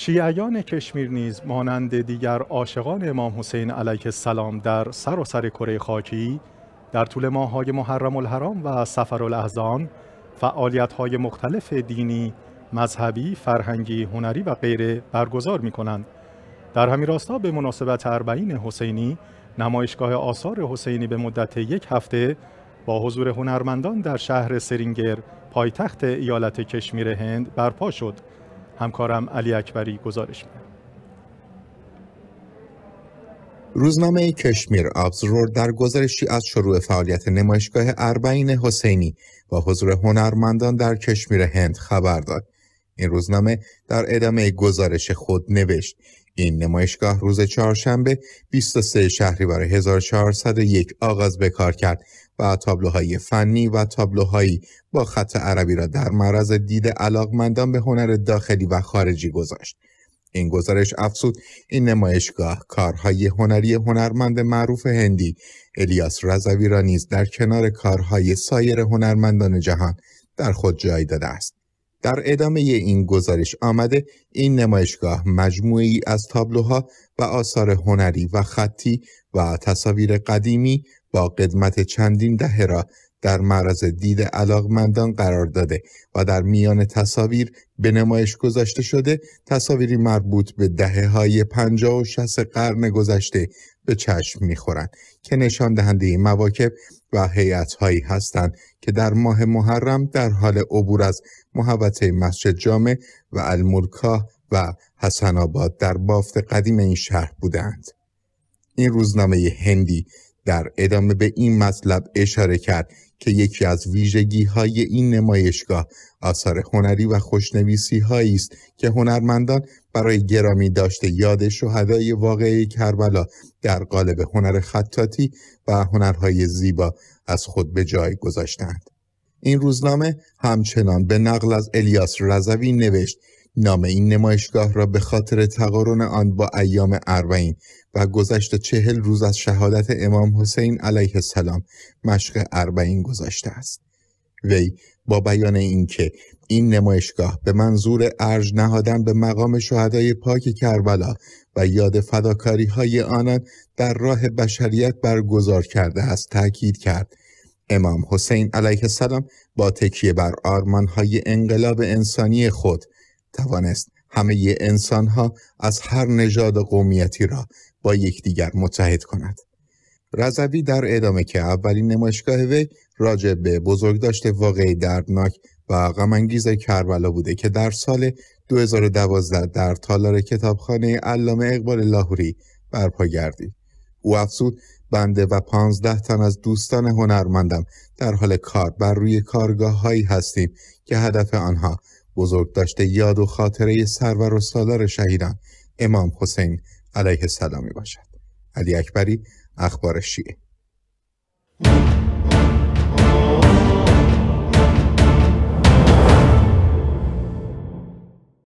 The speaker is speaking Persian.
شیعیان کشمیر نیز مانند دیگر عاشقان امام حسین علیه السلام در سراسر سر کره خاکی در طول های محرم الحرام و سفر الاحزان فعالیت های مختلف دینی، مذهبی، فرهنگی، هنری و غیره برگزار می کنند. در همین راستا به مناسبت اربعین حسینی نمایشگاه آثار حسینی به مدت یک هفته با حضور هنرمندان در شهر سرینگر پایتخت ایالت کشمیر هند برپا شد. همکارم علی اکبری گزارش میده روزنامه کشمیر ابزرور در گزارشی از شروع فعالیت نمایشگاه اربعین حسینی با حضور هنرمندان در کشمیر هند خبر داد. این روزنامه در ادامه گزارش خود نوشت این نمایشگاه روز چهارشنبه 23 شهریور 1401 آغاز به کار کرد و تابلوهای فنی و تابلوهایی با خط عربی را در معرض دید علاقمندان به هنر داخلی و خارجی گذاشت. این گزارش افزود این نمایشگاه کارهای هنری هنرمند معروف هندی الیاس رضوی را نیز در کنار کارهای سایر هنرمندان جهان در خود جای داده است. در ادامه این گزارش آمده این نمایشگاه مجموعی از تابلوها و آثار هنری و خطی و تصاویر قدیمی با قدمت چندین دهه را در معرض دید علاقمندان قرار داده و در میان تصاویر به نمایش گذاشته شده تصاویری مربوط به دهه های پنجا و شست قرن گذشته به چشم میخورند که نشان دهنده مواکب و هیئت هایی هستند که در ماه محرم در حال عبور از محوطه مسجد جامع و الملکاه و حسن آباد در بافت قدیم این شهر بودند. این روزنامه هندی در ادامه به این مطلب اشاره کرد که یکی از ویژگی های این نمایشگاه آثار هنری و خوشنویسی هایی است که هنرمندان برای گرامی داشته یاد شهدای واقعی کربلا در قالب هنر خطاتی و هنرهای زیبا از خود به جای گذاشتند. این روزنامه همچنان به نقل از الیاس رضوی نوشت نام این نمایشگاه را به خاطر تقارن آن با ایام اربعین و گذشت چهل روز از شهادت امام حسین علیه السلام مشق اربعین گذاشته است وی با بیان اینکه این نمایشگاه به منظور ارج نهادن به مقام شهدای پاک کربلا و یاد فداکاری های آنان در راه بشریت برگزار کرده است تاکید کرد امام حسین علیه السلام با تکیه بر آرمان های انقلاب انسانی خود توانست همه انسان ها از هر نژاد و قومیتی را با یکدیگر متحد کند. رضوی در ادامه که اولین نمایشگاه وی راجع به بزرگداشت واقعی دردناک و غمانگیز کربلا بوده که در سال 2012 در تالار کتابخانه علامه اقبال لاهوری برپا گردید. او افزود بنده و پانزده تن از دوستان هنرمندم در حال کار بر روی کارگاه هایی هستیم که هدف آنها داشته یاد و خاطره سرور و سالار شهیدان امام حسین علیه السلام باشد علی اکبری اخبار شیعه